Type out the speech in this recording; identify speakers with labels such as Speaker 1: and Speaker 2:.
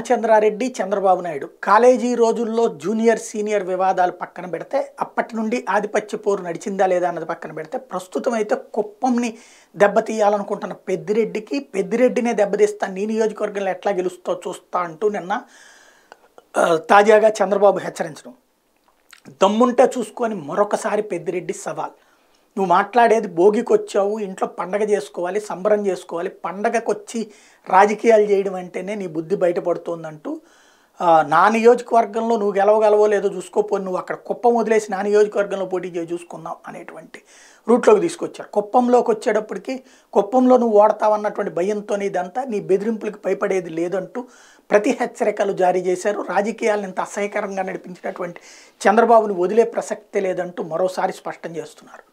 Speaker 1: Ramachandra Reddy Chandrababu Naidu college రోజుల్లో junior senior వివాదాలు పక్కన పెడితే అప్పటి నుండి ఆధిపత్య పోరు నడిచిందా లేదా అన్నది పక్కన పెడితే ప్రస్తుతం అయితే కుప్పంని దెబ్బతీయాలనుకుంటున్న పెద్దిరెడ్డికి పెద్దిరెడ్డినే దెబ్బతీస్తా నీ నియోజకవర్గంలో ఎట్లా గెలుస్తా చూస్తా అంటూ నిన్న తాజాగా చంద్రబాబు హెచ్చరించడం దమ్ముంటే చూసుకొని మరొకసారి పెద్దిరెడ్డి సవాల్ నువ్వు మాట్లాడేది భోగికి వచ్చావు ఇంట్లో పండగ చేసుకోవాలి సంబరం చేసుకోవాలి పండగకు వచ్చి రాజకీయాలు చేయడం అంటేనే నీ బుద్ధి బయటపడుతోందంటూ నా నియోజకవర్గంలో నువ్వు గెలవగలవో లేదో చూసుకోపో నువ్వు అక్కడ కుప్పం వదిలేసి నా నియోజకవర్గంలో పోటీ చేసి చూసుకుందాం అనేటువంటి రూట్లోకి తీసుకొచ్చారు కుప్పంలోకి వచ్చేటప్పటికి కుప్పంలో నువ్వు ఓడతావన్నటువంటి భయంతో ఇదంతా నీ బెదిరింపులకు భయపడేది లేదంటూ ప్రతి హెచ్చరికలు జారీ చేశారు రాజకీయాలను ఇంత అసహ్యకరంగా నడిపించినటువంటి చంద్రబాబుని వదిలే ప్రసక్తే లేదంటూ మరోసారి స్పష్టం చేస్తున్నారు